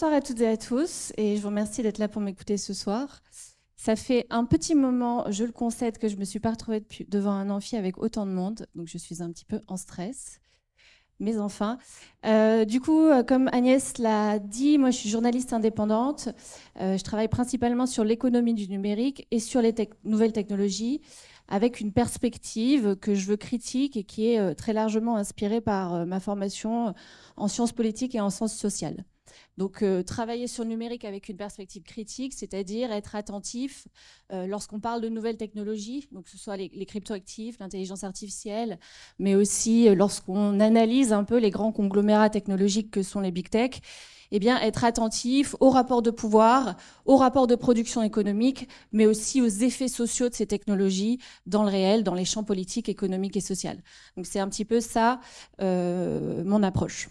Bonsoir à toutes et à tous et je vous remercie d'être là pour m'écouter ce soir. Ça fait un petit moment, je le concède, que je ne me suis pas retrouvée devant un amphi avec autant de monde, donc je suis un petit peu en stress. Mais enfin, euh, du coup, euh, comme Agnès l'a dit, moi je suis journaliste indépendante. Euh, je travaille principalement sur l'économie du numérique et sur les nouvelles technologies, avec une perspective que je veux critique et qui est très largement inspirée par ma formation en sciences politiques et en sciences sociales. Donc, euh, travailler sur le numérique avec une perspective critique, c'est-à-dire être attentif euh, lorsqu'on parle de nouvelles technologies, que ce soit les, cryptoactifs, l'intelligence artificielle, mais aussi euh, lorsqu'on analyse un peu les grands conglomérats technologiques que sont les big tech. Eh bien, être attentif au rapport de pouvoir, aux rapport de production économique, mais aussi aux effets sociaux de ces technologies dans le réel, dans les champs politiques, économiques et sociaux. Donc, c'est un petit peu ça mon approche.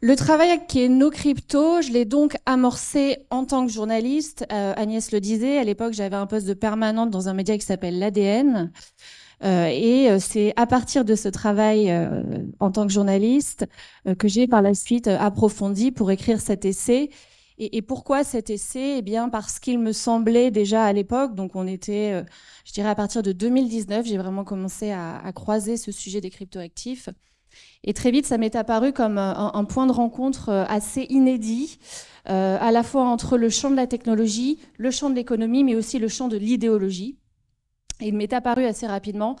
Le travail qui est nos crypto, je l'ai donc amorcé en tant que journaliste. Euh, Agnès le disait, à l'époque, j'avais un poste de permanente dans un média qui s'appelle l'ADN. Euh, et euh, c'est à partir de ce travail en tant que journaliste que j'ai par la suite approfondi pour écrire cet essai. Et, pourquoi cet essai Eh bien, parce qu'il me semblait déjà à l'époque, donc on était, je dirais à partir de 2019, j'ai vraiment commencé à, croiser ce sujet des cryptoactifs. Et très vite, ça m'est apparu comme euh, un, point de rencontre euh, assez inédit, euh, à la fois entre le champ de la technologie, le champ de l'économie, mais aussi le champ de l'idéologie. Et il m'est apparu assez rapidement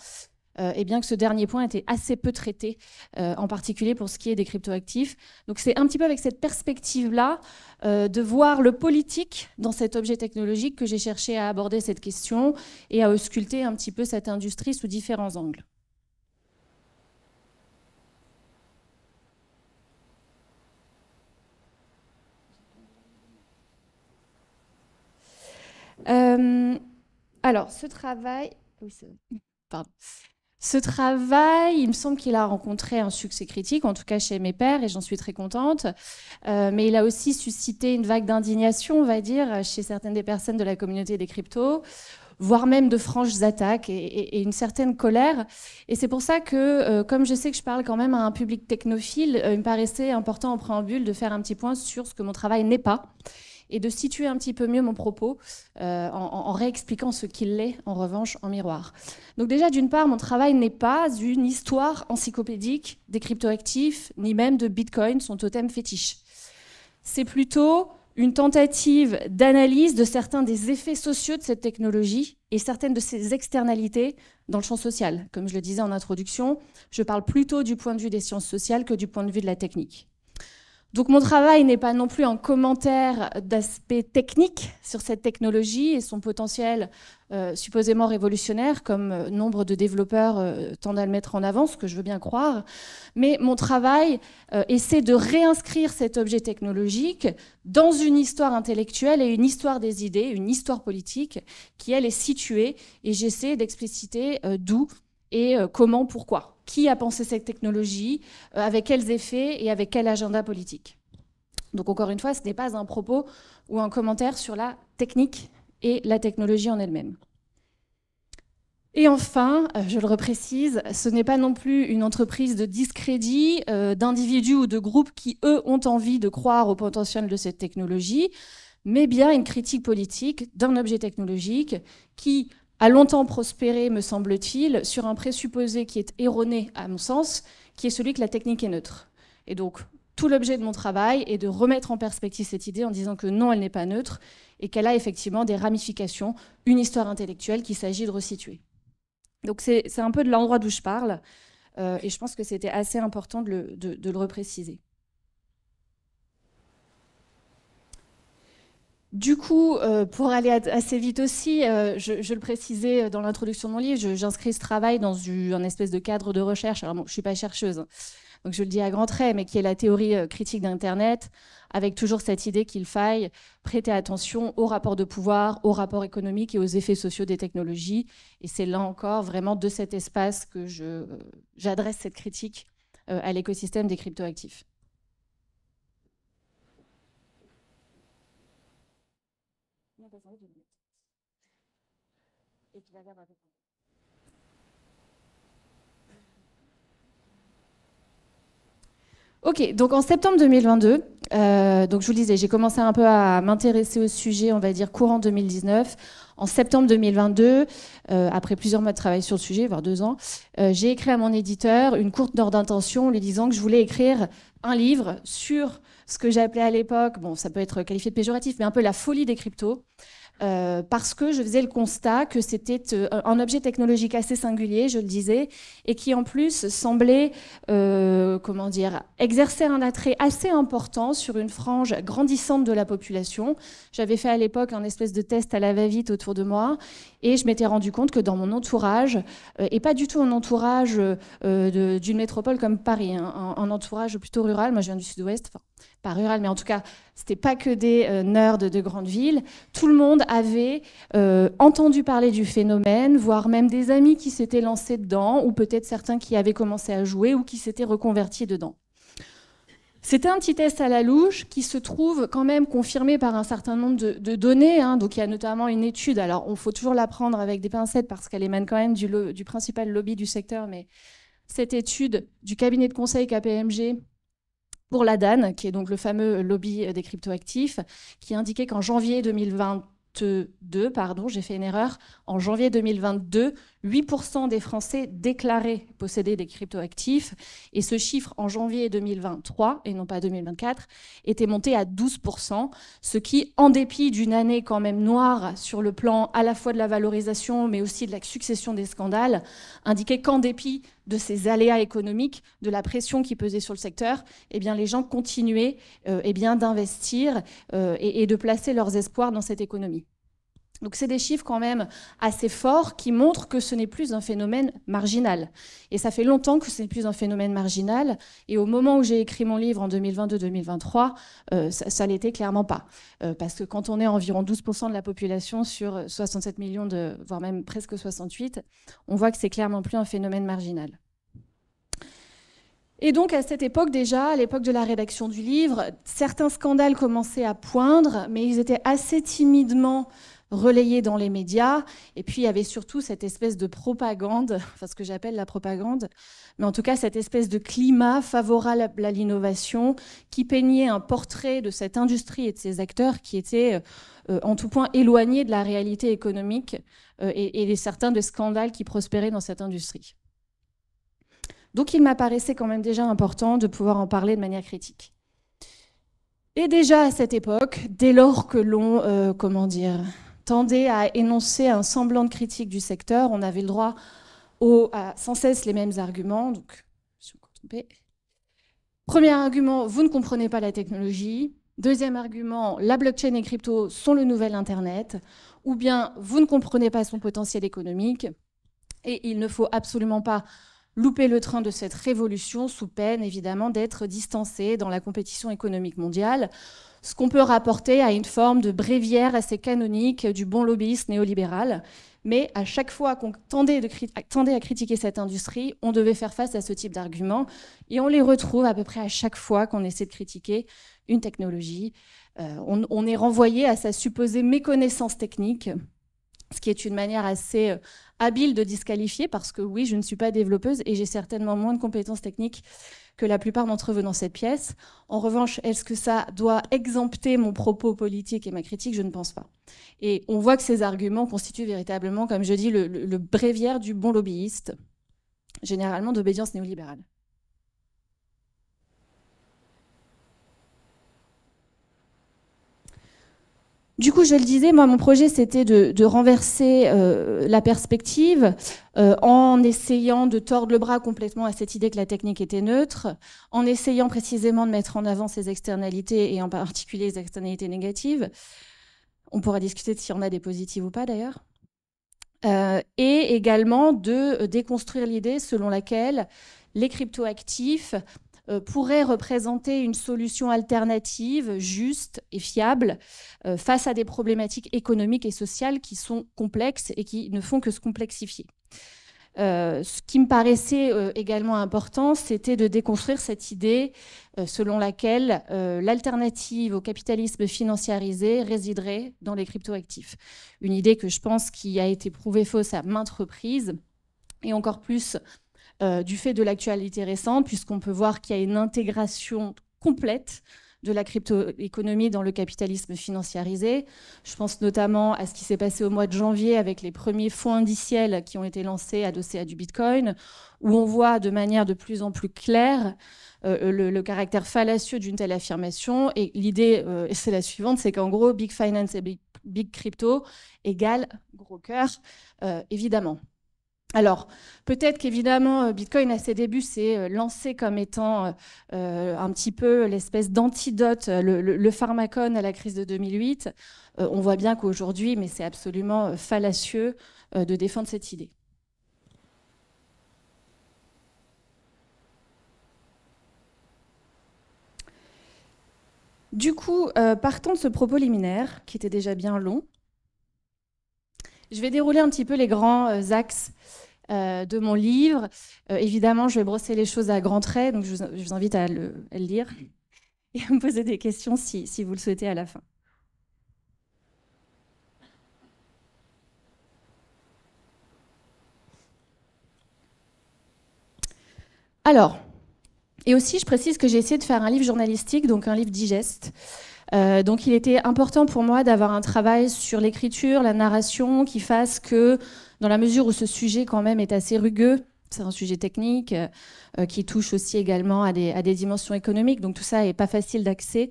et eh bien que ce dernier point était assez peu traité, en particulier pour ce qui est des cryptoactifs. Donc c'est un petit peu avec cette perspective-là de voir le politique dans cet objet technologique que j'ai cherché à aborder cette question et à ausculter un petit peu cette industrie sous différents angles. Euh, alors, ce travail... Ce travail, il me semble qu'il a rencontré un succès critique, en tout cas chez mes pairs, et j'en suis très contente. Euh, mais il a aussi suscité une vague d'indignation, on va dire, chez certaines des personnes de la communauté des cryptos, voire même de franches attaques et, une certaine colère. Et c'est pour ça que, euh, comme je sais que je parle quand même à un public technophile, il me paraissait important en préambule de faire un petit point sur ce que mon travail n'est pas et de situer un petit peu mieux mon propos euh, en, en, réexpliquant ce qu'il est, en revanche, en miroir. Donc déjà, d'une part, mon travail n'est pas une histoire encyclopédique des cryptoactifs, ni même de Bitcoin, son totem fétiche. C'est plutôt une tentative d'analyse de certains des effets sociaux de cette technologie et certaines de ses externalités dans le champ social. Comme je le disais en introduction, je parle plutôt du point de vue des sciences sociales que du point de vue de la technique. Donc mon travail n'est pas non plus un commentaire d'aspect technique sur cette technologie et son potentiel euh, supposément révolutionnaire, comme euh, nombre de développeurs euh, tendent à le mettre en avant, ce que je veux bien croire. Mais mon travail essaie de réinscrire cet objet technologique dans une histoire intellectuelle et une histoire des idées, une histoire politique qui, elle, est située. Et j'essaie d'expliciter d'où et euh, comment, pourquoi. Qui a pensé cette technologie, euh, avec quels effets et avec quel agenda politique. Donc encore une fois, ce n'est pas un propos ou un commentaire sur la technique et la technologie en elle-même. Et enfin, euh, je le reprécise, ce n'est pas non plus une entreprise de discrédit d'individus ou de groupes qui, eux, ont envie de croire au potentiel de cette technologie, mais bien une critique politique d'un objet technologique qui, a longtemps prospéré, me semble-t-il, sur un présupposé qui est erroné à mon sens, qui est celui que la technique est neutre. Et donc, tout l'objet de mon travail est de remettre en perspective cette idée en disant que non, elle n'est pas neutre et qu'elle a effectivement des ramifications, une histoire intellectuelle qu'il s'agit de resituer. Donc c'est un peu de l'endroit d'où je parle euh, et je pense que c'était assez important de le repréciser. Du coup, euh, pour aller assez vite aussi, euh, je, le précisais euh, dans l'introduction de mon livre, j'inscris ce travail dans un espèce de cadre de recherche. Alors, je ne suis pas chercheuse, donc je le dis à grands traits, mais qui est la théorie critique d'Internet, avec toujours cette idée qu'il faille prêter attention aux rapports de pouvoir, aux rapports économiques et aux effets sociaux des technologies. Et c'est là encore vraiment de cet espace que j'adresse cette critique à l'écosystème des cryptoactifs. Ok, donc en septembre 2022, euh, donc je vous le disais, j'ai commencé un peu à m'intéresser au sujet, on va dire courant 2019. En septembre 2022, euh, après plusieurs mois de travail sur le sujet, voire deux ans, euh, j'ai écrit à mon éditeur une courte note d'intention lui disant que je voulais écrire un livre sur ce que j'appelais à l'époque, bon, ça peut être qualifié de péjoratif, mais un peu la folie des cryptos. Euh, parce que je faisais le constat que c'était euh, un objet technologique assez singulier, je le disais, et qui en plus semblait, euh, comment dire, exercer un attrait assez important sur une frange grandissante de la population. J'avais fait à l'époque un espèce de test à la va-vite autour de moi, et je m'étais rendu compte que dans mon entourage, euh, et pas du tout un entourage euh, d'une métropole comme Paris, un, hein, entourage plutôt rural, moi je viens du sud-ouest, enfin pas rural, mais en tout cas, c'était pas que des euh, nerds de grandes villes, tout le monde avait entendu parler du phénomène, voire même des amis qui s'étaient lancés dedans, ou peut-être certains qui avaient commencé à jouer ou qui s'étaient reconvertis dedans. C'était un petit test à la louche qui se trouve quand même confirmé par un certain nombre de, données. Hein. Donc il y a notamment une étude, alors on faut toujours la prendre avec des pincettes parce qu'elle émane quand même du, du principal lobby du secteur, mais cette étude du cabinet de conseil KPMG pour la DAN, qui est donc le fameux lobby des cryptoactifs, qui indiquait qu'en janvier 2020, 2, pardon, j'ai fait une erreur, en janvier 2022, 8% des Français déclaraient posséder des cryptoactifs et ce chiffre en janvier 2023 et non pas 2024 était monté à 12%, ce qui, en dépit d'une année quand même noire sur le plan à la fois de la valorisation mais aussi de la succession des scandales, indiquait qu'en dépit de ces aléas économiques, de la pression qui pesait sur le secteur, eh bien, les gens continuaient euh, eh bien, d'investir euh, et, et de placer leurs espoirs dans cette économie. Donc c'est des chiffres quand même assez forts qui montrent que ce n'est plus un phénomène marginal. Et ça fait longtemps que ce n'est plus un phénomène marginal. Et au moment où j'ai écrit mon livre en 2022-2023, euh, ça ne l'était clairement pas. Euh, parce que quand on est environ 12% de la population sur 67 millions, de, voire même presque 68, on voit que c'est clairement plus un phénomène marginal. Et donc à cette époque déjà, à l'époque de la rédaction du livre, certains scandales commençaient à poindre, mais ils étaient assez timidement relayé dans les médias. Et puis, il y avait surtout cette espèce de propagande, enfin, ce que j'appelle la propagande, mais en tout cas, cette espèce de climat favorable à l'innovation qui peignait un portrait de cette industrie et de ses acteurs qui étaient euh, en tout point éloignés de la réalité économique euh, et, certains des scandales qui prospéraient dans cette industrie. Donc, il m'apparaissait quand même déjà important de pouvoir en parler de manière critique. Et déjà à cette époque, dès lors que l'on, euh, comment dire, tendait à énoncer un semblant de critique du secteur. On avait le droit à sans cesse les mêmes arguments. Donc, je Premier argument, vous ne comprenez pas la technologie. Deuxième argument, la blockchain et crypto sont le nouvel Internet. Ou bien, vous ne comprenez pas son potentiel économique. Et il ne faut absolument pas louper le train de cette révolution sous peine, évidemment, d'être distancé dans la compétition économique mondiale ce qu'on peut rapporter à une forme de bréviaire assez canonique du bon lobbyiste néolibéral. Mais à chaque fois qu'on tendait, à critiquer cette industrie, on devait faire face à ce type d'arguments. Et on les retrouve à peu près à chaque fois qu'on essaie de critiquer une technologie. Euh, on, est renvoyé à sa supposée méconnaissance technique, ce qui est une manière assez, euh, habile de disqualifier parce que oui, je ne suis pas développeuse et j'ai certainement moins de compétences techniques que la plupart d'entre vous dans cette pièce. En revanche, est-ce que ça doit exempter mon propos politique et ma critique Je ne pense pas. Et on voit que ces arguments constituent véritablement, comme je dis, le, bréviaire du bon lobbyiste, généralement d'obédience néolibérale. Du coup, je le disais, moi, mon projet, c'était de, renverser euh, la perspective euh, en essayant de tordre le bras complètement à cette idée que la technique était neutre, en essayant précisément de mettre en avant ces externalités et en particulier les externalités négatives. On pourra discuter de si on a des positives ou pas, d'ailleurs. Euh, et également de déconstruire l'idée selon laquelle les cryptoactifs euh, pourrait représenter une solution alternative, juste et fiable, euh, face à des problématiques économiques et sociales qui sont complexes et qui ne font que se complexifier. Euh, ce qui me paraissait également important, c'était de déconstruire cette idée selon laquelle l'alternative au capitalisme financiarisé résiderait dans les cryptoactifs. Une idée que je pense qui a été prouvée fausse à maintes reprises et encore plus euh, du fait de l'actualité récente, puisqu'on peut voir qu'il y a une intégration complète de la crypto-économie dans le capitalisme financiarisé. Je pense notamment à ce qui s'est passé au mois de janvier avec les premiers fonds indiciels qui ont été lancés adossés à du Bitcoin, où on voit de manière de plus en plus claire euh, le, caractère fallacieux d'une telle affirmation. Et l'idée, euh, c'est la suivante, c'est qu'en gros, Big Finance et Big, Crypto égale gros cœur, évidemment. Alors, peut-être qu'évidemment, euh, Bitcoin, à ses débuts, s'est euh, lancé comme étant euh, un petit peu l'espèce d'antidote, le, pharmacone à la crise de 2008. on voit bien qu'aujourd'hui, mais c'est absolument fallacieux de défendre cette idée. Du coup, partons de ce propos liminaire, qui était déjà bien long, je vais dérouler un petit peu les grands euh, axes euh, de mon livre. Euh, évidemment, je vais brosser les choses à grands traits, donc je vous, invite à le, lire et à me poser des questions si, si vous le souhaitez à la fin. Alors, et aussi, je précise que j'ai essayé de faire un livre journalistique, donc un livre digeste. Euh, donc il était important pour moi d'avoir un travail sur l'écriture, la narration, qui fasse que, dans la mesure où ce sujet quand même est assez rugueux, c'est un sujet technique euh, qui touche aussi également à des, à des, dimensions économiques, donc tout ça n'est pas facile d'accès.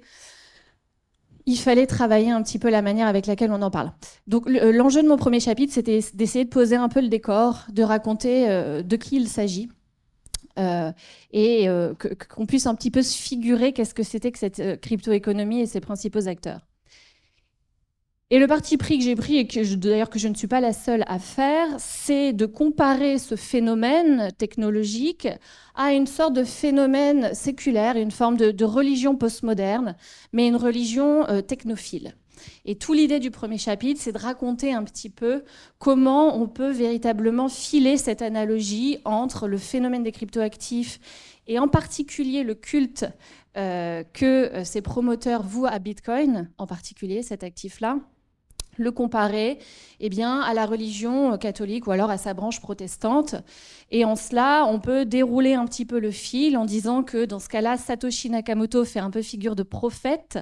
Il fallait travailler un petit peu la manière avec laquelle on en parle. Donc euh, l'enjeu de mon premier chapitre, c'était d'essayer de poser un peu le décor, de raconter de qui il s'agit. Euh, et euh, qu'on puisse un petit peu se figurer qu'est-ce que c'était que cette euh, crypto-économie et ses principaux acteurs. Et le parti pris que j'ai pris, et d'ailleurs que je ne suis pas la seule à faire, c'est de comparer ce phénomène technologique à une sorte de phénomène séculaire, une forme de, religion postmoderne, mais une religion technophile. Et toute l'idée du premier chapitre, c'est de raconter un petit peu comment on peut véritablement filer cette analogie entre le phénomène des cryptoactifs et en particulier le culte euh, que ses euh, promoteurs vouent à Bitcoin, en particulier cet actif-là, le comparer eh bien, à la religion euh, catholique ou alors à sa branche protestante. Et en cela, on peut dérouler un petit peu le fil en disant que dans ce cas-là, Satoshi Nakamoto fait un peu figure de prophète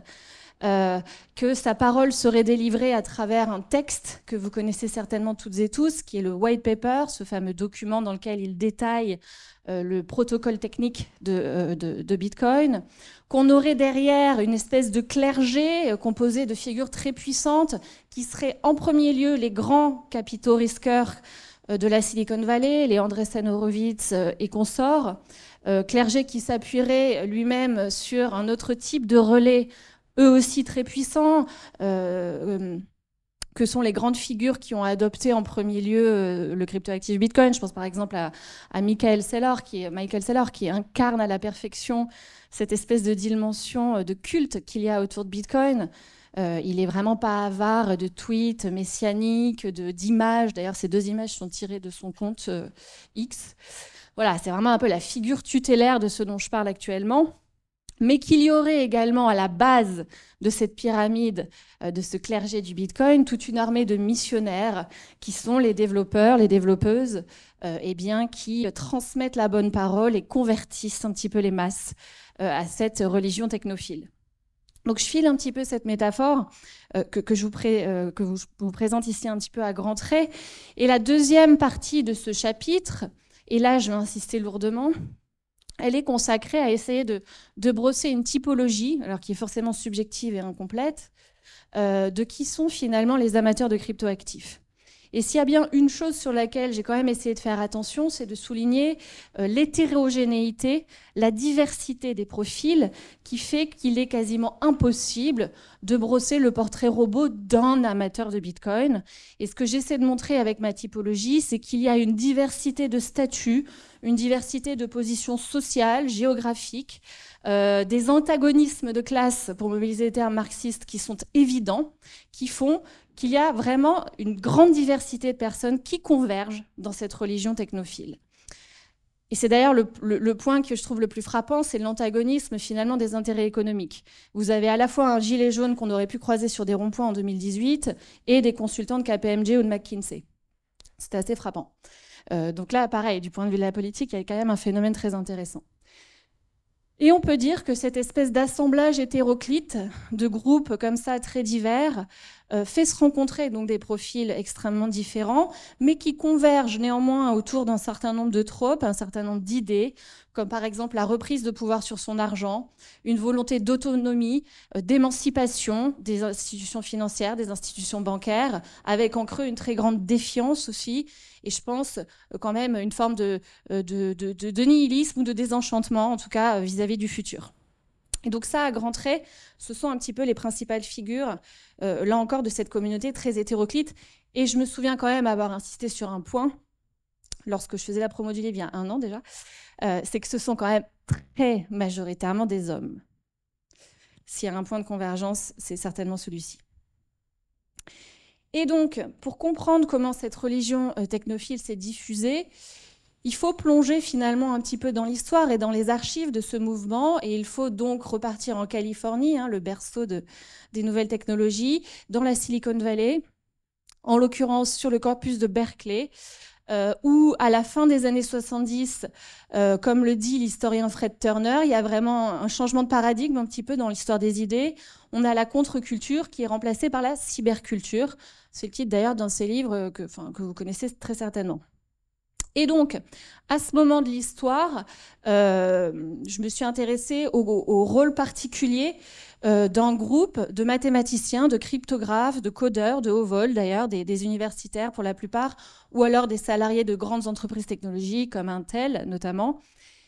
euh, que sa parole serait délivrée à travers un texte que vous connaissez certainement toutes et tous, qui est le white paper, ce fameux document dans lequel il détaille euh, le protocole technique euh, de, de Bitcoin, qu'on aurait derrière une espèce de clergé composé de figures très puissantes, qui seraient en premier lieu les grands capitaux risqueurs de la Silicon Valley, les Andreessen Horowitz et consorts, clergé qui s'appuierait lui-même sur un autre type de relais eux aussi très puissants, euh, euh, que sont les grandes figures qui ont adopté en premier lieu euh, le cryptoactif Bitcoin. Je pense par exemple à, Michael Saylor, qui est, Michael qui incarne à la perfection cette espèce de dimension de culte qu'il y a autour de Bitcoin. il est vraiment pas avare de tweets messianiques, d'images. D'ailleurs, ces deux images sont tirées de son compte X. Voilà, c'est vraiment un peu la figure tutélaire de ce dont je parle actuellement mais qu'il y aurait également à la base de cette pyramide, euh, de ce clergé du Bitcoin, toute une armée de missionnaires qui sont les développeurs, les développeuses, euh, eh bien, qui transmettent la bonne parole et convertissent un petit peu les masses euh, à cette religion technophile. Donc je file un petit peu cette métaphore que, je vous vous présente ici un petit peu à grands traits. Et la deuxième partie de ce chapitre, et là je vais insister lourdement, elle est consacrée à essayer de, brosser une typologie, alors qui est forcément subjective et incomplète, euh, de qui sont finalement les amateurs de cryptoactifs. Et s'il y a bien une chose sur laquelle j'ai quand même essayé de faire attention, c'est de souligner euh, l'hétérogénéité, la diversité des profils qui fait qu'il est quasiment impossible de brosser le portrait robot d'un amateur de Bitcoin. Et ce que j'essaie de montrer avec ma typologie, c'est qu'il y a une diversité de statuts, une diversité de positions sociales, géographiques, euh, des antagonismes de classe, pour mobiliser les termes marxistes, qui sont évidents, qui font qu'il y a vraiment une grande diversité de personnes qui convergent dans cette religion technophile. Et c'est d'ailleurs le, point que je trouve le plus frappant, c'est l'antagonisme finalement des intérêts économiques. Vous avez à la fois un gilet jaune qu'on aurait pu croiser sur des ronds-points en 2018 et des consultants de KPMG ou de McKinsey. C'est assez frappant. Euh, donc là, pareil, du point de vue de la politique, il y a quand même un phénomène très intéressant. Et on peut dire que cette espèce d'assemblage hétéroclite de groupes comme ça très divers euh, fait se rencontrer donc des profils extrêmement différents, mais qui convergent néanmoins autour d'un certain nombre de tropes, un certain nombre d'idées, comme par exemple la reprise de pouvoir sur son argent, une volonté d'autonomie, euh, d'émancipation des institutions financières, des institutions bancaires, avec en creux une très grande défiance aussi, et je pense euh, quand même une forme de, de nihilisme ou de désenchantement, en tout cas vis à -vis du futur. Et donc ça, à grands traits, ce sont un petit peu les principales figures, euh, là encore, de cette communauté très hétéroclite. Et je me souviens quand même avoir insisté sur un point, lorsque je faisais la promo du livre il y a un an déjà, euh, c'est que ce sont quand même très majoritairement des hommes. S'il y a un point de convergence, c'est certainement celui-ci. Et donc, pour comprendre comment cette religion euh, technophile s'est diffusée, il faut plonger finalement un petit peu dans l'histoire et dans les archives de ce mouvement, et il faut donc repartir en Californie, hein, le berceau de, des nouvelles technologies, dans la Silicon Valley, en l'occurrence sur le campus de Berkeley. Euh, où à la fin des années 70, euh, comme le dit l'historien Fred Turner, il y a vraiment un changement de paradigme un petit peu dans l'histoire des idées. On a la contre-culture qui est remplacée par la cyberculture. C'est le titre d'ailleurs dans de ses livres que vous connaissez très certainement. Et donc, à ce moment de l'histoire, euh, je me suis intéressée au, rôle particulier euh, d'un groupe de mathématiciens, de cryptographes, de codeurs, de haut vol d'ailleurs, des, universitaires pour la plupart, ou alors des salariés de grandes entreprises technologiques comme Intel notamment.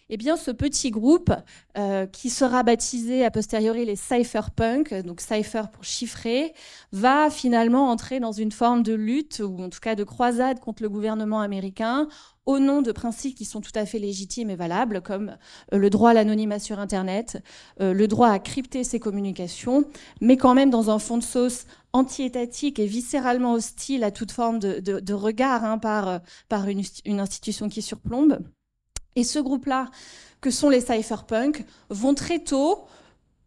Eh bien, ce petit groupe, euh, qui sera baptisé a posteriori les cypherpunk, donc cypher pour chiffrer, va finalement entrer dans une forme de lutte, ou en tout cas de croisade contre le gouvernement américain, au nom de principes qui sont tout à fait légitimes et valables, comme euh, le droit à l'anonymat sur Internet, euh, le droit à crypter ses communications, mais quand même dans un fond de sauce anti-étatique et viscéralement hostile à toute forme de, regard hein, par, euh, par une, une institution qui surplombe. Et ce groupe-là, que sont les cypherpunks, vont très tôt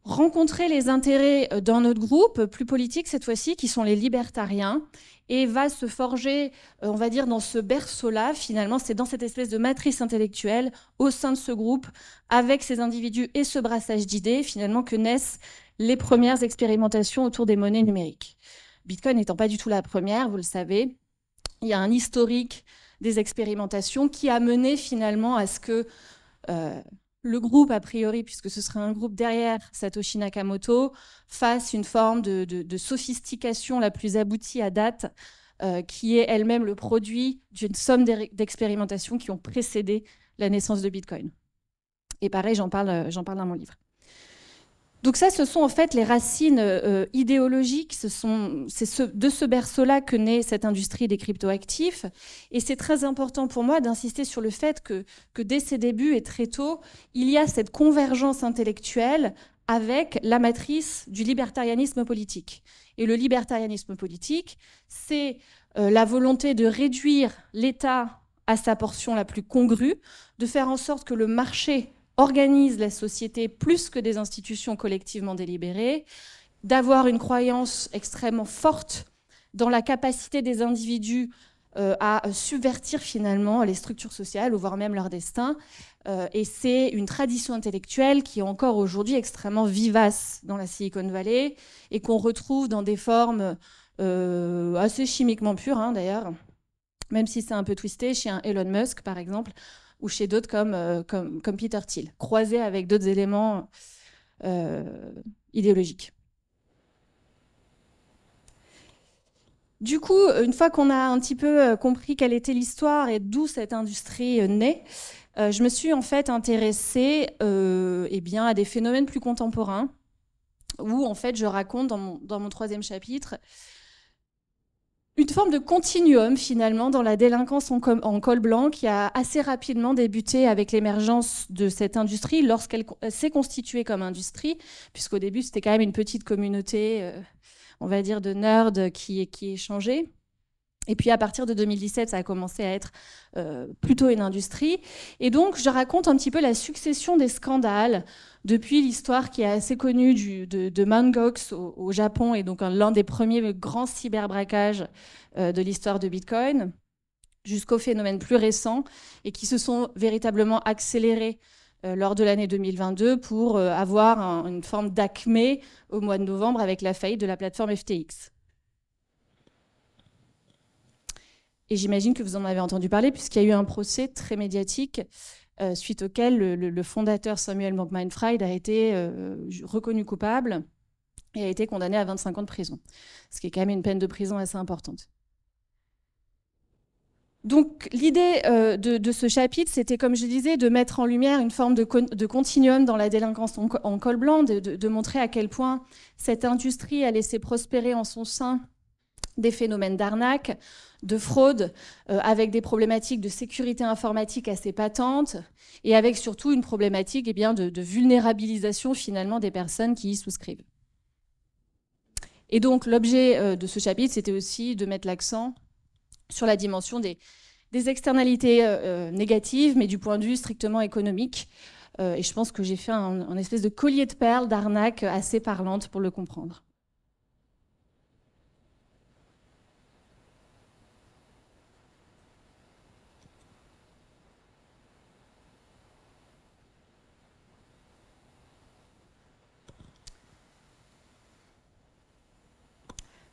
rencontrer les intérêts d'un autre groupe, plus politique cette fois-ci, qui sont les libertariens, et va se forger, euh, on va dire, dans ce berceau-là, finalement, c'est dans cette espèce de matrice intellectuelle, au sein de ce groupe, avec ces individus et ce brassage d'idées, finalement, que naissent les premières expérimentations autour des monnaies numériques. Bitcoin n'étant pas du tout la première, vous le savez, il y a un historique des expérimentations qui a mené finalement à ce que euh, le groupe, a priori, puisque ce serait un groupe derrière Satoshi Nakamoto, fasse une forme de, sophistication la plus aboutie à date, euh, qui est elle-même le produit d'une somme d'expérimentations qui ont précédé la naissance de Bitcoin. Et pareil, j'en parle, euh, j'en parle dans mon livre. Donc ça, ce sont en fait les racines euh, idéologiques. c'est de ce berceau-là que naît cette industrie des cryptoactifs. Et c'est très important pour moi d'insister sur le fait que, que dès ses débuts et très tôt, il y a cette convergence intellectuelle avec la matrice du libertarianisme politique. Et le libertarianisme politique, c'est euh, la volonté de réduire l'État à sa portion la plus congrue, de faire en sorte que le marché organise la société plus que des institutions collectivement délibérées, d'avoir une croyance extrêmement forte dans la capacité des individus euh, à subvertir finalement les structures sociales, ou voire même leur destin. Euh, et c'est une tradition intellectuelle qui est encore aujourd'hui extrêmement vivace dans la Silicon Valley et qu'on retrouve dans des formes euh, assez chimiquement pures, hein, d'ailleurs, même si c'est un peu twisté, chez un Elon Musk, par exemple, ou chez d'autres euh, comme, comme, Peter Thiel, croisés avec d'autres éléments euh, idéologiques. Du coup, une fois qu'on a un petit peu euh, compris quelle était l'histoire et d'où cette industrie naît, je me suis en fait intéressée eh bien, à des phénomènes plus contemporains, où en fait je raconte dans dans mon troisième chapitre une forme de continuum finalement dans la délinquance en, col blanc qui a assez rapidement débuté avec l'émergence de cette industrie lorsqu'elle euh, s'est constituée comme industrie, puisqu'au début c'était quand même une petite communauté, euh, on va dire, de nerds qui, qui échangeait. Et puis à partir de 2017, ça a commencé à être euh, plutôt une industrie. Et donc je raconte un petit peu la succession des scandales depuis l'histoire qui est assez connue du, de, de Mangox au, Japon et donc l'un des premiers grands cyberbraquages euh, de l'histoire de Bitcoin jusqu'aux phénomènes plus récents et qui se sont véritablement accélérés euh, lors de l'année 2022 pour avoir une forme d'acmé au mois de novembre avec la faillite de la plateforme FTX. Et j'imagine que vous en avez entendu parler, puisqu'il y a eu un procès très médiatique euh, suite auquel le, fondateur Samuel Bankman-Fried a été euh, reconnu coupable et a été condamné à 25 ans de prison, ce qui est quand même une peine de prison assez importante. Donc l'idée euh, de, ce chapitre, c'était, comme je disais, de mettre en lumière une forme de, continuum dans la délinquance en, col blanc, de, montrer à quel point cette industrie a laissé prospérer en son sein des phénomènes d'arnaque, de fraude, euh, avec des problématiques de sécurité informatique assez patentes, et avec surtout une problématique eh bien, de, vulnérabilisation finalement des personnes qui y souscrivent. Et donc l'objet euh, de ce chapitre, c'était aussi de mettre l'accent sur la dimension des, externalités euh, négatives, mais du point de vue strictement économique. et je pense que j'ai fait un, un, espèce de collier de perles d'arnaque assez parlante pour le comprendre.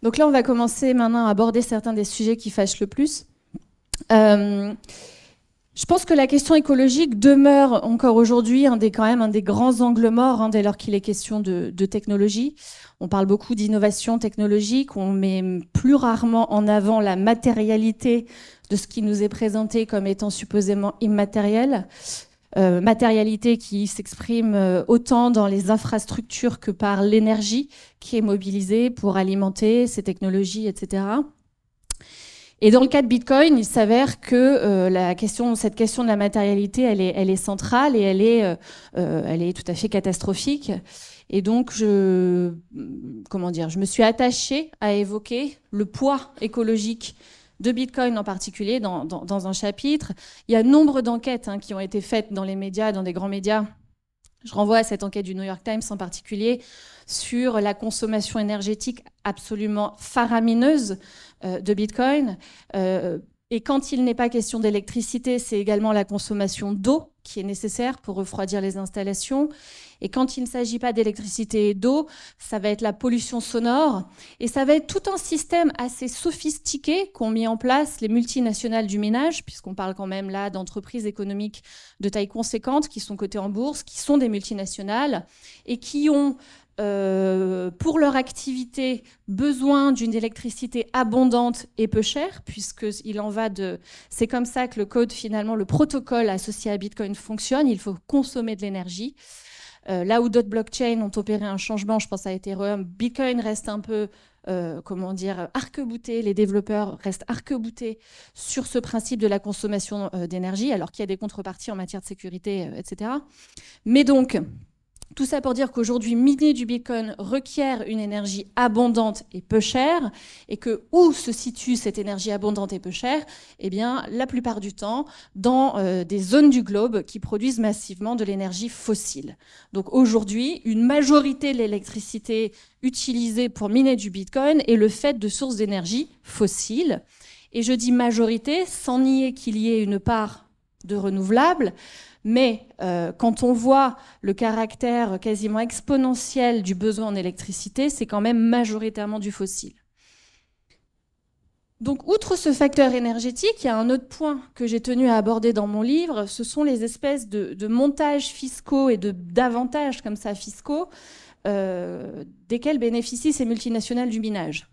Donc là, on va commencer maintenant à aborder certains des sujets qui fâchent le plus. Euh, je pense que la question écologique demeure encore aujourd'hui un des quand même un des grands angles morts hein, dès lors qu'il est question de, technologie. On parle beaucoup d'innovation technologique, on met plus rarement en avant la matérialité de ce qui nous est présenté comme étant supposément immatériel. Euh, matérialité qui s'exprime euh, autant dans les infrastructures que par l'énergie qui est mobilisée pour alimenter ces technologies, etc. Et dans le cas de Bitcoin, il s'avère que euh, la question, cette question de la matérialité, elle est, elle est centrale et elle est, elle est tout à fait catastrophique. Et donc, je, comment dire, je me suis attachée à évoquer le poids écologique de Bitcoin en particulier dans, un chapitre. Il y a nombre d'enquêtes hein, qui ont été faites dans les médias, dans des grands médias. Je renvoie à cette enquête du New York Times en particulier sur la consommation énergétique absolument faramineuse euh, de Bitcoin. Euh, et quand il n'est pas question d'électricité, c'est également la consommation d'eau qui est nécessaire pour refroidir les installations. Et quand il ne s'agit pas d'électricité et d'eau, ça va être la pollution sonore. Et ça va être tout un système assez sophistiqué qu'ont mis en place les multinationales du ménage, puisqu'on parle quand même là d'entreprises économiques de taille conséquente qui sont cotées en bourse, qui sont des multinationales et qui ont euh, pour leur activité besoin d'une électricité abondante et peu chère, puisque il en va de... C'est comme ça que le code, finalement, le protocole associé à Bitcoin fonctionne. Il faut consommer de l'énergie. Euh, là où d'autres blockchains ont opéré un changement, je pense à Ethereum, Bitcoin reste un peu, euh, comment dire, arc Les développeurs restent arc sur ce principe de la consommation euh, d'énergie, alors qu'il y a des contreparties en matière de sécurité, etc. Mais donc, tout ça pour dire qu'aujourd'hui, miner du Bitcoin requiert une énergie abondante et peu chère, et que où se situe cette énergie abondante et peu chère Eh bien, la plupart du temps, dans euh, des zones du globe qui produisent massivement de l'énergie fossile. Donc aujourd'hui, une majorité de l'électricité utilisée pour miner du Bitcoin est le fait de sources d'énergie fossiles. Et je dis majorité sans nier qu'il y ait une part de renouvelables, mais euh, quand on voit le caractère quasiment exponentiel du besoin en électricité, c'est quand même majoritairement du fossile. Donc, outre ce facteur énergétique, il y a un autre point que j'ai tenu à aborder dans mon livre, ce sont les espèces de, montages fiscaux et d'avantages comme ça fiscaux euh, desquels bénéficient ces multinationales du minage,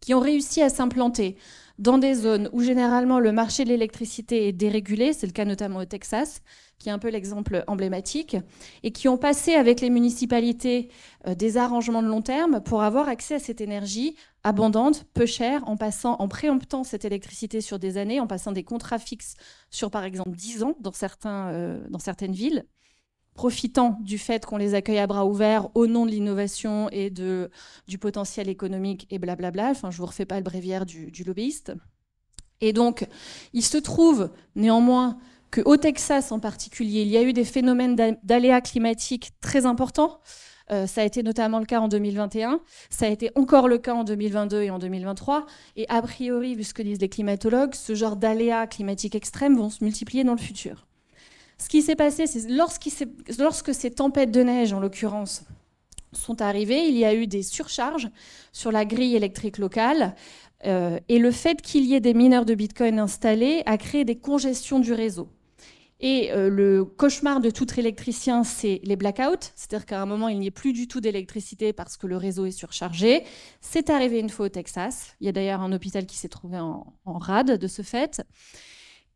qui ont réussi à s'implanter dans des zones où généralement le marché de l'électricité est dérégulé, c'est le cas notamment au Texas, qui est un peu l'exemple emblématique, et qui ont passé avec les municipalités euh, des arrangements de long terme pour avoir accès à cette énergie abondante, peu chère, en passant, en préemptant cette électricité sur des années, en passant des contrats fixes sur par exemple 10 ans euh, dans, certaines villes profitant du fait qu'on les accueille à bras ouverts au nom de l'innovation et du potentiel économique et blablabla. Enfin, je ne vous refais pas le bréviaire du, lobbyiste. Et donc, il se trouve néanmoins au Texas en particulier, il y a eu des phénomènes d'aléas climatiques très importants. Euh, ça a été notamment le cas en 2021, ça a été encore le cas en 2022 et en 2023. Et a priori, vu ce que disent les climatologues, ce genre d'aléas climatiques extrêmes vont se multiplier dans le futur. Ce qui s'est passé, c'est que lorsque ces tempêtes de neige, en l'occurrence, sont arrivées, il y a eu des surcharges sur la grille électrique locale. Euh, et le fait qu'il y ait des mineurs de Bitcoin installés a créé des congestions du réseau. Et euh, le cauchemar de tout électricien, c'est les blackouts, c'est-à-dire qu'à un moment, il n'y a plus du tout d'électricité parce que le réseau est surchargé. C'est arrivé une fois au Texas. Il y a d'ailleurs un hôpital qui s'est trouvé en, rade de ce fait.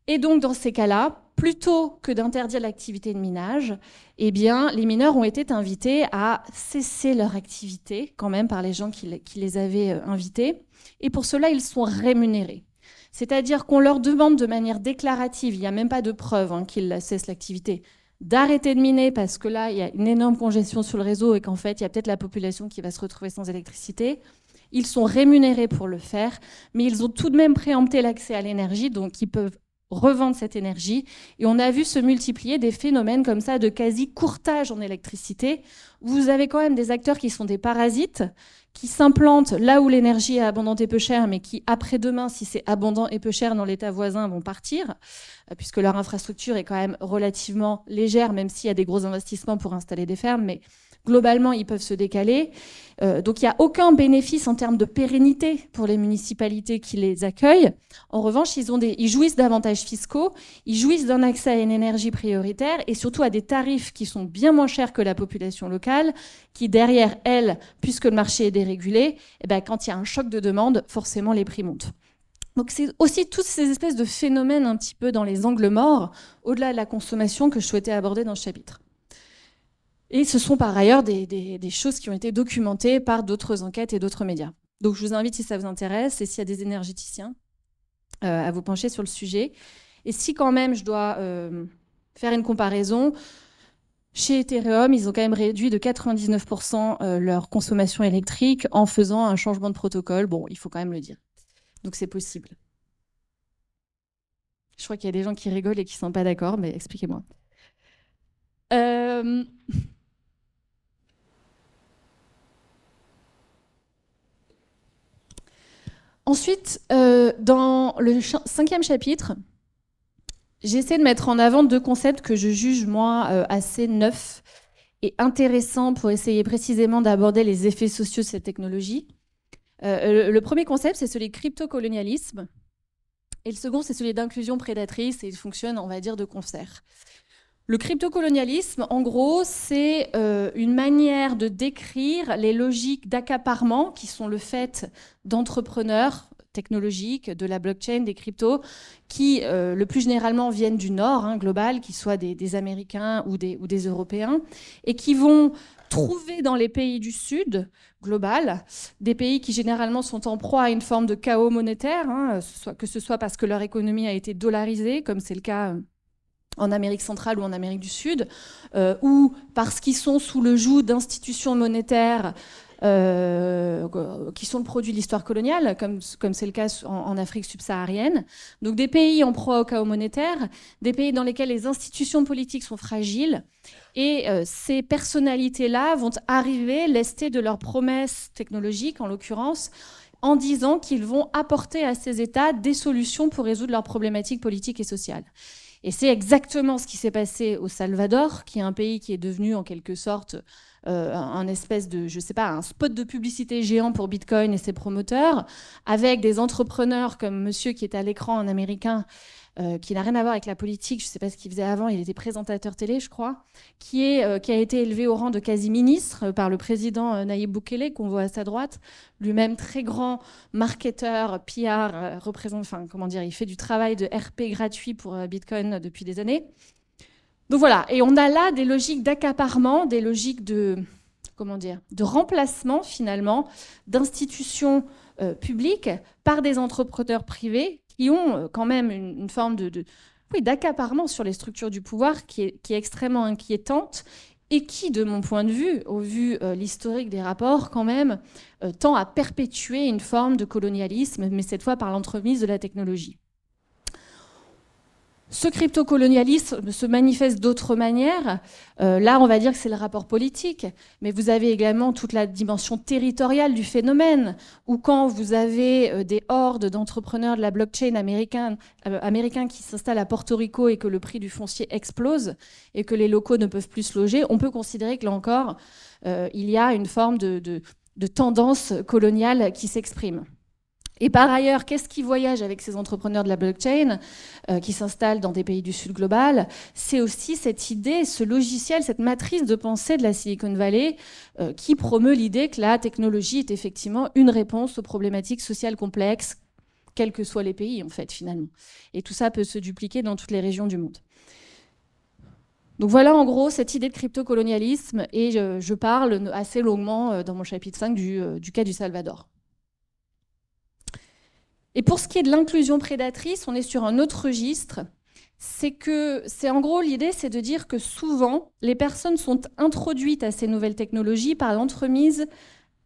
Et donc, dans ces cas-là, plutôt que d'interdire l'activité de minage, eh bien, les mineurs ont été invités à cesser leur activité, quand même, par les gens qui les avaient euh, invités. Et pour cela, ils sont rémunérés. C'est-à-dire qu'on leur demande de manière déclarative, il n'y a même pas de preuve hein, qu'ils cessent l'activité, d'arrêter de miner parce que là, il y a une énorme congestion sur le réseau et qu'en fait, il y a peut-être la population qui va se retrouver sans électricité. Ils sont rémunérés pour le faire, mais ils ont tout de même préempté l'accès à l'énergie, donc ils peuvent revendre cette énergie. Et on a vu se multiplier des phénomènes comme ça de quasi-courtage en électricité. Vous avez quand même des acteurs qui sont des parasites, qui s'implantent là où l'énergie est abondante et peu chère, mais qui après-demain, si c'est abondant et peu cher dans l'État voisin, vont partir, euh, puisque leur infrastructure est quand même relativement légère, même s'il y a des gros investissements pour installer des fermes. Mais Globalement, ils peuvent se décaler. Euh, donc il n'y a aucun bénéfice en termes de pérennité pour les municipalités qui les accueillent. En revanche, ils, jouissent d'avantages fiscaux, ils jouissent d'un accès à une énergie prioritaire et surtout à des tarifs qui sont bien moins chers que la population locale, qui derrière elle, puisque le marché est dérégulé, eh ben, quand il y a un choc de demande, forcément les prix montent. Donc c'est aussi toutes ces espèces de phénomènes un petit peu dans les angles morts, au-delà de la consommation, que je souhaitais aborder dans ce chapitre. Et ce sont par ailleurs des, choses qui ont été documentées par d'autres enquêtes et d'autres médias. Donc je vous invite, si ça vous intéresse, et s'il y a des énergéticiens, euh, à vous pencher sur le sujet. Et si quand même je dois euh, faire une comparaison, chez Ethereum, ils ont quand même réduit de 99% euh, leur consommation électrique en faisant un changement de protocole. Bon, il faut quand même le dire. Donc c'est possible. Je crois qu'il y a des gens qui rigolent et qui ne sont pas d'accord, mais expliquez-moi. Euh... Ensuite, euh, dans le cinquième chapitre, j'essaie de mettre en avant deux concepts que je juge, moi, euh, assez neufs et intéressants pour essayer précisément d'aborder les effets sociaux de cette technologie. Euh, le, premier concept, c'est celui de crypto-colonialisme Et le second, c'est celui d'inclusion prédatrice, et il fonctionne, on va dire, de concert. Le crypto-colonialisme, en gros, c'est euh, une manière de décrire les logiques d'accaparement qui sont le fait d'entrepreneurs technologiques, de la blockchain, des cryptos, qui euh, le plus généralement viennent du Nord, hein, global, qu'ils soient des, Américains ou des, Européens, et qui vont trouver dans les pays du Sud, global, des pays qui généralement sont en proie à une forme de chaos monétaire, hein, que ce soit parce que leur économie a été dollarisée, comme c'est le cas euh, en Amérique centrale ou en Amérique du Sud, euh, ou parce qu'ils sont sous le joug d'institutions monétaires euh, qui sont le produit de l'histoire coloniale, comme comme c'est le cas en, Afrique subsaharienne. Donc des pays en proie au chaos monétaire, des pays dans lesquels les institutions politiques sont fragiles, et euh, ces personnalités-là vont arriver lestées de leurs promesses technologiques, en l'occurrence, en disant qu'ils vont apporter à ces États des solutions pour résoudre leurs problématiques politiques et sociales. Et c'est exactement ce qui s'est passé au Salvador, qui est un pays qui est devenu en quelque sorte euh, un espèce de, je sais pas, un spot de publicité géant pour Bitcoin et ses promoteurs, avec des entrepreneurs comme monsieur qui est à l'écran, un Américain, euh, qui n'a rien à voir avec la politique, je ne sais pas ce qu'il faisait avant, il était présentateur télé, je crois, qui, euh, a été élevé au rang de quasi-ministre euh, par le président Nayib Boukele, qu'on voit à sa droite, lui-même très grand marketeur, PR, représente, enfin, comment dire, il fait du travail de RP gratuit pour Bitcoin depuis des années. Donc voilà, et on a là des logiques d'accaparement, des logiques de, comment dire, de remplacement finalement d'institutions publiques par des entrepreneurs privés qui ont euh, quand même une, forme de, oui, d'accaparement sur les structures du pouvoir qui est, extrêmement inquiétante et qui, de mon point de vue, au vu euh, l'historique des rapports, quand même, euh, tend à perpétuer une forme de colonialisme, mais cette fois par l'entremise de la technologie. Ce crypto-colonialisme se manifeste d'autre manière, euh, là, on va dire que c'est le rapport politique, mais vous avez également toute la dimension territoriale du phénomène, où quand vous avez euh, des hordes d'entrepreneurs de la blockchain américaine, euh, américains qui s'installent à Porto Rico et que le prix du foncier explose et que les locaux ne peuvent plus se loger, on peut considérer que là encore, il y a une forme de tendance coloniale qui s'exprime. Et par ailleurs, qu'est-ce qui voyage avec ces entrepreneurs de la blockchain euh, qui s'installent dans des pays du Sud global C'est aussi cette idée, ce logiciel, cette matrice de pensée de la Silicon Valley euh, qui promeut l'idée que la technologie est effectivement une réponse aux problématiques sociales complexes, quels que soient les pays, en fait, finalement. Et tout ça peut se dupliquer dans toutes les régions du monde. Donc voilà en gros cette idée de crypto-colonialisme et je, parle assez longuement euh, dans mon chapitre 5 du cas du Salvador. Et pour ce qui est de l'inclusion prédatrice, on est sur un autre registre. C'est que, c'est en gros l'idée, c'est de dire que souvent, les personnes sont introduites à ces nouvelles technologies par l'entremise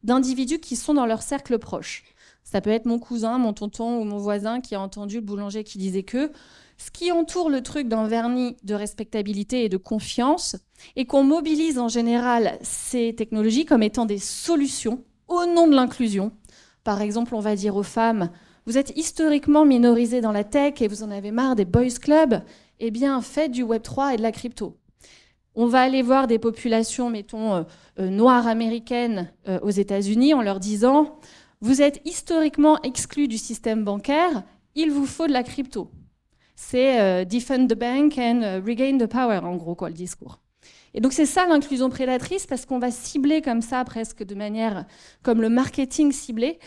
d'individus qui sont dans leur cercle proche. Ça peut être mon cousin, mon tonton ou mon voisin qui a entendu le boulanger qui disait que. Ce qui entoure le truc d'un vernis de respectabilité et de confiance, et qu'on mobilise en général ces technologies comme étant des solutions au nom de l'inclusion. Par exemple, on va dire aux femmes, vous êtes historiquement minorisé dans la tech et vous en avez marre des boys clubs, eh bien faites du Web 3 et de la crypto. On va aller voir des populations, mettons, euh, euh, noires américaines euh, aux États-Unis en leur disant, vous êtes historiquement exclus du système bancaire, il vous faut de la crypto. C'est defend the bank and regain the power, en gros, quoi, le discours. Et donc c'est ça l'inclusion prédatrice, parce qu'on va cibler comme ça, presque de manière comme le marketing ciblé,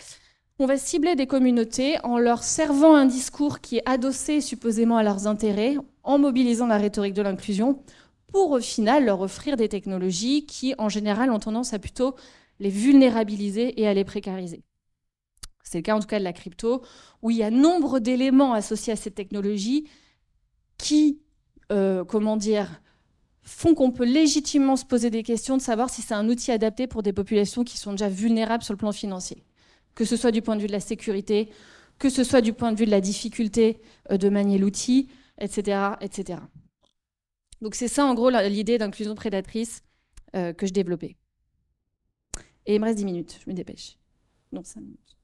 on va cibler des communautés en leur servant un discours qui est adossé supposément à leurs intérêts, en mobilisant la rhétorique de l'inclusion, pour au final leur offrir des technologies qui, en général, ont tendance à plutôt les vulnérabiliser et à les précariser. C'est le cas en tout cas de la crypto, où il y a nombre d'éléments associés à cette technologie qui, euh, comment dire, font qu'on peut légitimement se poser des questions de savoir si c'est un outil adapté pour des populations qui sont déjà vulnérables sur le plan financier que ce soit du point de vue de la sécurité, que ce soit du point de vue de la difficulté euh, de manier l'outil, etc., etc. Donc c'est ça en gros l'idée d'inclusion prédatrice euh, que je développais. Et il me reste 10 minutes, je me dépêche. Non, 5 minutes.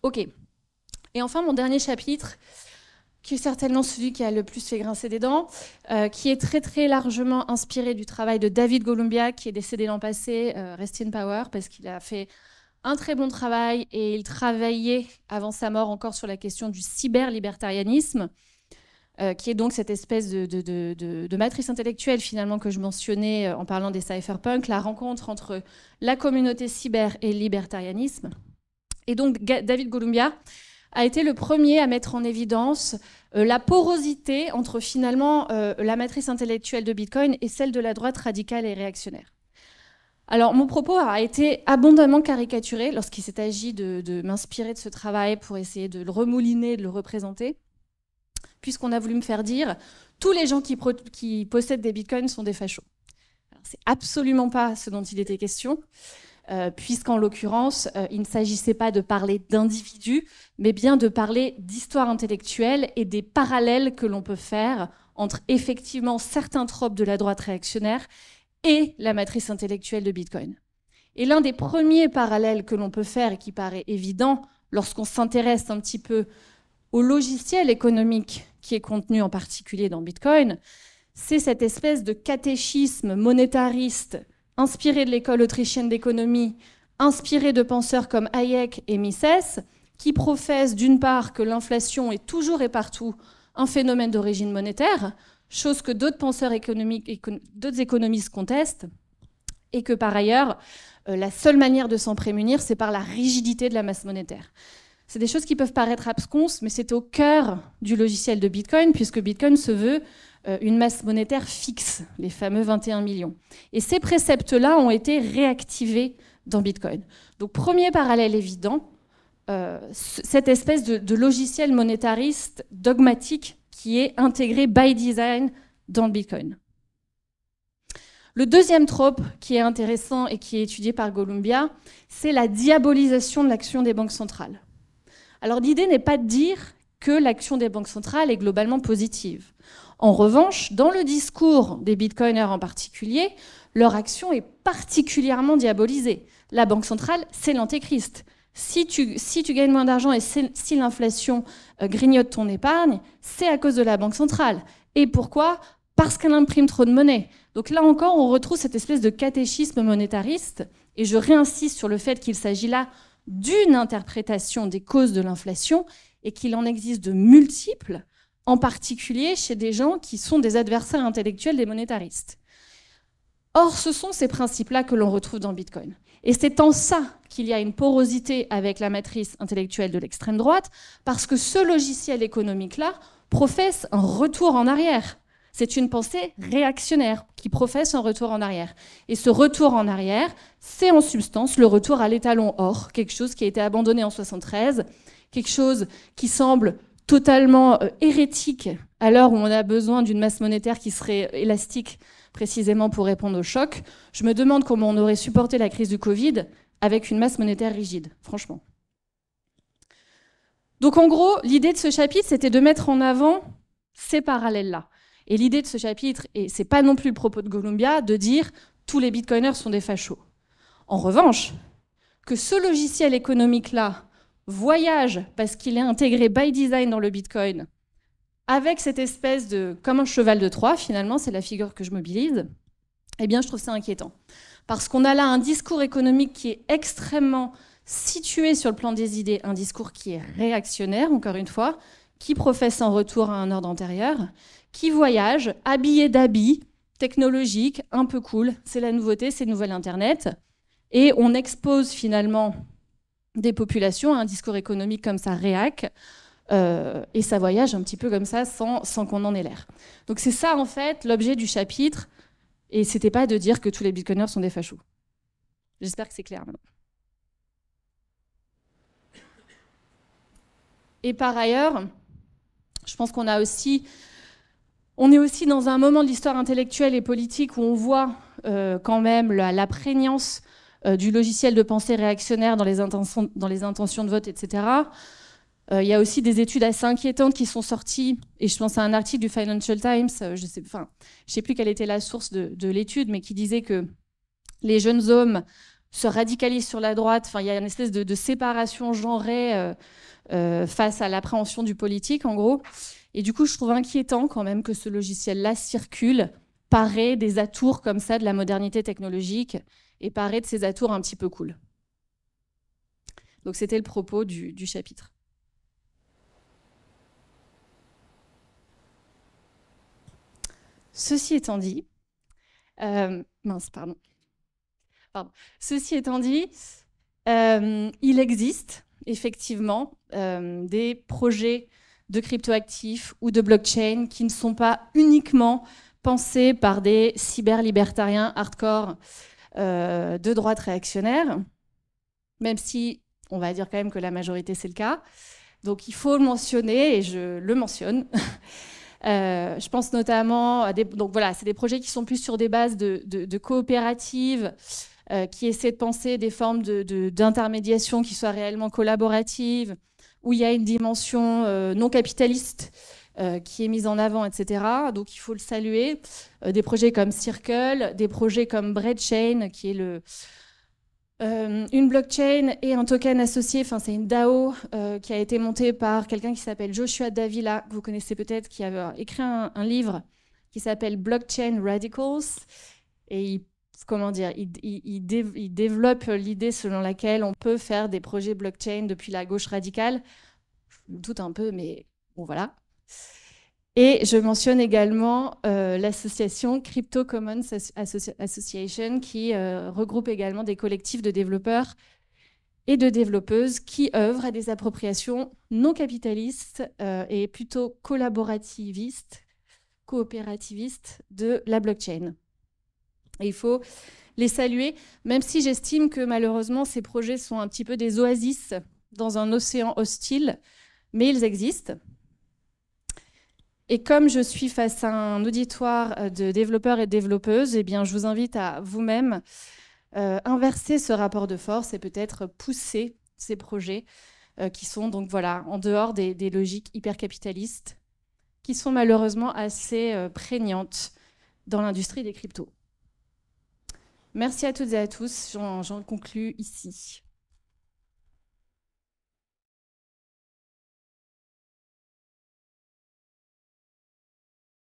Ok. Et enfin, mon dernier chapitre, qui est certainement celui qui a le plus fait grincer des dents, euh, qui est très très largement inspiré du travail de David Golumbia, qui est décédé l'an passé, euh, Rest in Power, parce qu'il a fait un très bon travail et il travaillait avant sa mort encore sur la question du cyberlibertarianisme, euh, qui est donc cette espèce de, de, matrice intellectuelle finalement que je mentionnais euh, en parlant des cypherpunks, la rencontre entre la communauté cyber et le libertarianisme. Et donc David Golumbia a été le premier à mettre en évidence euh, la porosité entre finalement euh, la matrice intellectuelle de Bitcoin et celle de la droite radicale et réactionnaire. Alors mon propos a été abondamment caricaturé lorsqu'il s'est agi de, m'inspirer de ce travail pour essayer de le remouliner, de le représenter, puisqu'on a voulu me faire dire tous les gens qui, qui possèdent des bitcoins sont des fachos. C'est absolument pas ce dont il était question. Euh, puisqu'en l'occurrence, euh, il ne s'agissait pas de parler d'individus, mais bien de parler d'histoire intellectuelle et des parallèles que l'on peut faire entre effectivement certains tropes de la droite réactionnaire et la matrice intellectuelle de Bitcoin. Et l'un des premiers parallèles que l'on peut faire et qui paraît évident lorsqu'on s'intéresse un petit peu au logiciel économique qui est contenu en particulier dans Bitcoin, c'est cette espèce de catéchisme monétariste inspiré de l'école autrichienne d'économie, inspiré de penseurs comme Hayek et Mises, qui professent d'une part que l'inflation est toujours et partout un phénomène d'origine monétaire, chose que d'autres penseurs économiques, d'autres économistes contestent, et que par ailleurs, euh, la seule manière de s'en prémunir, c'est par la rigidité de la masse monétaire. C'est des choses qui peuvent paraître absconses, mais c'est au cœur du logiciel de Bitcoin, puisque Bitcoin se veut euh, une masse monétaire fixe, les fameux 21 millions. Et ces préceptes-là ont été réactivés dans Bitcoin. Donc premier parallèle évident, euh, cette espèce de, logiciel monétariste dogmatique qui est intégré by design dans le Bitcoin. Le deuxième trope qui est intéressant et qui est étudié par Columbia, c'est la diabolisation de l'action des banques centrales. Alors l'idée n'est pas de dire que l'action des banques centrales est globalement positive. En revanche, dans le discours des bitcoiners en particulier, leur action est particulièrement diabolisée. La Banque centrale, c'est l'antéchrist. Si tu, si tu, gagnes moins d'argent et si l'inflation euh, grignote ton épargne, c'est à cause de la Banque centrale. Et pourquoi Parce qu'elle imprime trop de monnaie. Donc là encore, on retrouve cette espèce de catéchisme monétariste. Et je réinsiste sur le fait qu'il s'agit là d'une interprétation des causes de l'inflation et qu'il en existe de multiples en particulier chez des gens qui sont des adversaires intellectuels des monétaristes. Or, ce sont ces principes-là que l'on retrouve dans Bitcoin. Et c'est en ça qu'il y a une porosité avec la matrice intellectuelle de l'extrême droite, parce que ce logiciel économique-là professe un retour en arrière. C'est une pensée réactionnaire qui professe un retour en arrière. Et ce retour en arrière, c'est en substance le retour à l'étalon or, quelque chose qui a été abandonné en 73, quelque chose qui semble totalement euh, hérétique à l'heure où on a besoin d'une masse monétaire qui serait élastique précisément pour répondre au choc, je me demande comment on aurait supporté la crise du Covid avec une masse monétaire rigide, franchement. Donc en gros, l'idée de ce chapitre, c'était de mettre en avant ces parallèles-là. Et l'idée de ce chapitre, et c'est pas non plus le propos de Columbia, de dire tous les bitcoiners sont des fachos. En revanche, que ce logiciel économique-là, voyage, parce qu'il est intégré by design dans le Bitcoin, avec cette espèce de, comme un cheval de Troie, finalement, c'est la figure que je mobilise, eh bien, je trouve ça inquiétant. Parce qu'on a là un discours économique qui est extrêmement situé sur le plan des idées, un discours qui est réactionnaire, encore une fois, qui professe en retour à un ordre antérieur, qui voyage, habillé d'habits, technologiques, un peu cool, c'est la nouveauté, c'est le nouvel Internet, et on expose finalement des populations, un discours économique comme ça réac, euh, et ça voyage un petit peu comme ça sans, sans qu'on en ait l'air. Donc c'est ça en fait l'objet du chapitre, et c'était pas de dire que tous les bitcoiners sont des fachos. J'espère que c'est clair Et par ailleurs, je pense qu'on a aussi, on est aussi dans un moment de l'histoire intellectuelle et politique où on voit euh, quand même la, la prégnance euh, du logiciel de pensée réactionnaire dans les intentions, dans les intentions de vote, etc. Euh, il y a aussi des études assez inquiétantes qui sont sorties, et je pense à un article du Financial Times, euh, je ne sais, sais plus quelle était la source de, l'étude, mais qui disait que les jeunes hommes se radicalisent sur la droite, enfin, il y a une espèce de, séparation genrée face à l'appréhension du politique, en gros. Et du coup, je trouve inquiétant quand même que ce logiciel-là circule parer des atours comme ça de la modernité technologique et parer de ces atours un petit peu cool. Donc c'était le propos du, chapitre. Ceci étant dit, euh, mince, pardon. Ceci étant dit, euh, il existe effectivement euh, des projets de cryptoactifs ou de blockchain qui ne sont pas uniquement pensée par des cyberlibertariens hardcore euh, de droite réactionnaire, même si on va dire quand même que la majorité c'est le cas. Donc il faut le mentionner et je le mentionne. Euh, je pense notamment à des. Donc voilà, c'est des projets qui sont plus sur des bases de, de, coopératives, euh, qui essaient de penser des formes d'intermédiation qui soient réellement collaboratives, où il y a une dimension non capitaliste euh, qui est mise en avant, etc. Donc il faut le saluer. Euh, des projets comme Circle, des projets comme Breadchain, qui est euh, une blockchain et un token associé, enfin c'est une DAO qui a été montée par quelqu'un qui s'appelle Joshua Davila, que vous connaissez peut-être, qui a écrit un, livre qui s'appelle Blockchain Radicals, et il, comment dire, il, développe l'idée selon laquelle on peut faire des projets blockchain depuis la gauche radicale. Je doute un peu, mais bon voilà. Et je mentionne également euh, l'association Crypto Commons Association qui euh, regroupe également des collectifs de développeurs et de développeuses qui œuvrent à des appropriations non capitalistes euh, et plutôt collaborativistes, coopérativistes de la blockchain. Et il faut les saluer, même si j'estime que malheureusement ces projets sont un petit peu des oasis dans un océan hostile, mais ils existent. Et comme je suis face à un auditoire euh, de développeurs et développeuses, eh bien, je vous invite à vous-même euh, inverser ce rapport de force et peut-être pousser ces projets euh, qui sont donc voilà en dehors des, des logiques hypercapitalistes, qui sont malheureusement assez prégnantes dans l'industrie des cryptos. Merci à toutes et à tous. J'en conclue ici.